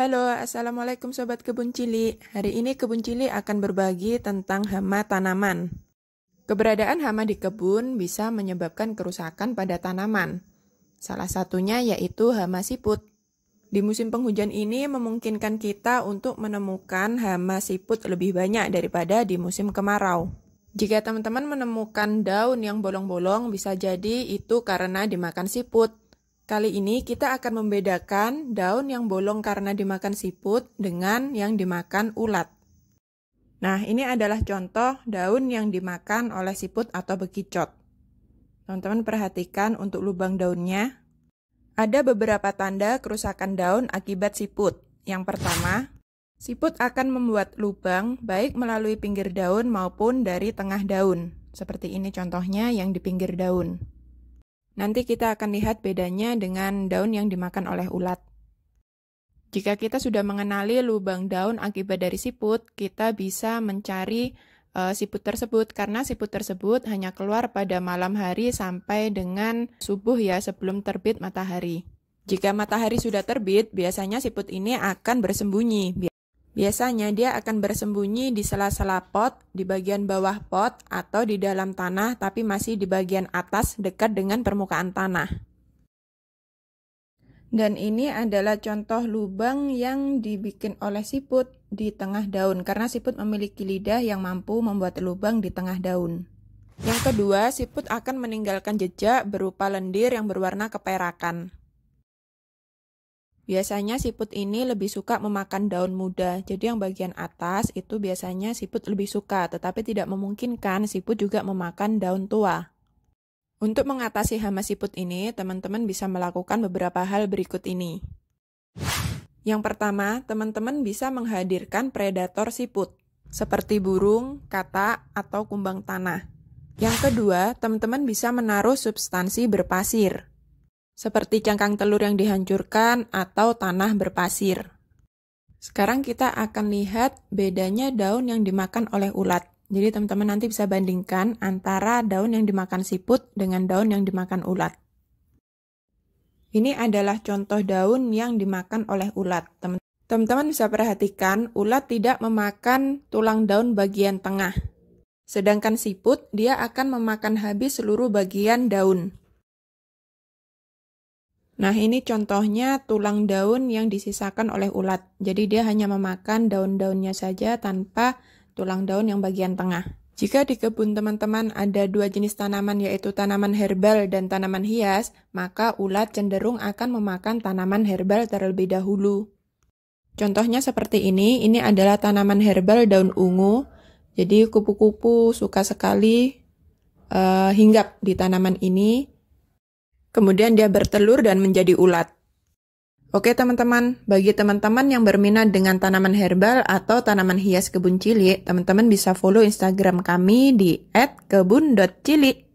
Halo, Assalamualaikum Sobat Kebun Cili. Hari ini Kebun Cili akan berbagi tentang hama tanaman. Keberadaan hama di kebun bisa menyebabkan kerusakan pada tanaman. Salah satunya yaitu hama siput. Di musim penghujan ini memungkinkan kita untuk menemukan hama siput lebih banyak daripada di musim kemarau. Jika teman-teman menemukan daun yang bolong-bolong, bisa jadi itu karena dimakan siput. Kali ini kita akan membedakan daun yang bolong karena dimakan siput dengan yang dimakan ulat. Nah, ini adalah contoh daun yang dimakan oleh siput atau bekicot. Teman-teman perhatikan untuk lubang daunnya. Ada beberapa tanda kerusakan daun akibat siput. Yang pertama, siput akan membuat lubang baik melalui pinggir daun maupun dari tengah daun. Seperti ini contohnya yang di pinggir daun. Nanti kita akan lihat bedanya dengan daun yang dimakan oleh ulat. Jika kita sudah mengenali lubang daun akibat dari siput, kita bisa mencari e, siput tersebut karena siput tersebut hanya keluar pada malam hari sampai dengan subuh ya sebelum terbit matahari. Jika matahari sudah terbit, biasanya siput ini akan bersembunyi. Biasanya dia akan bersembunyi di sela-sela pot, di bagian bawah pot, atau di dalam tanah tapi masih di bagian atas dekat dengan permukaan tanah. Dan ini adalah contoh lubang yang dibikin oleh siput di tengah daun karena siput memiliki lidah yang mampu membuat lubang di tengah daun. Yang kedua, siput akan meninggalkan jejak berupa lendir yang berwarna keperakan. Biasanya siput ini lebih suka memakan daun muda, jadi yang bagian atas itu biasanya siput lebih suka, tetapi tidak memungkinkan siput juga memakan daun tua. Untuk mengatasi hama siput ini, teman-teman bisa melakukan beberapa hal berikut ini. Yang pertama, teman-teman bisa menghadirkan predator siput, seperti burung, katak, atau kumbang tanah. Yang kedua, teman-teman bisa menaruh substansi berpasir, seperti cangkang telur yang dihancurkan atau tanah berpasir. Sekarang kita akan lihat bedanya daun yang dimakan oleh ulat. Jadi teman-teman nanti bisa bandingkan antara daun yang dimakan siput dengan daun yang dimakan ulat. Ini adalah contoh daun yang dimakan oleh ulat. Teman-teman bisa perhatikan, ulat tidak memakan tulang daun bagian tengah. Sedangkan siput, dia akan memakan habis seluruh bagian daun. Nah, ini contohnya tulang daun yang disisakan oleh ulat. Jadi dia hanya memakan daun-daunnya saja tanpa tulang daun yang bagian tengah. Jika di kebun teman-teman ada dua jenis tanaman yaitu tanaman herbal dan tanaman hias, maka ulat cenderung akan memakan tanaman herbal terlebih dahulu. Contohnya seperti ini, ini adalah tanaman herbal daun ungu. Jadi kupu-kupu suka sekali uh, hinggap di tanaman ini Kemudian dia bertelur dan menjadi ulat. Oke teman-teman, bagi teman-teman yang berminat dengan tanaman herbal atau tanaman hias kebun cilik, teman-teman bisa follow Instagram kami di @kebun.cili.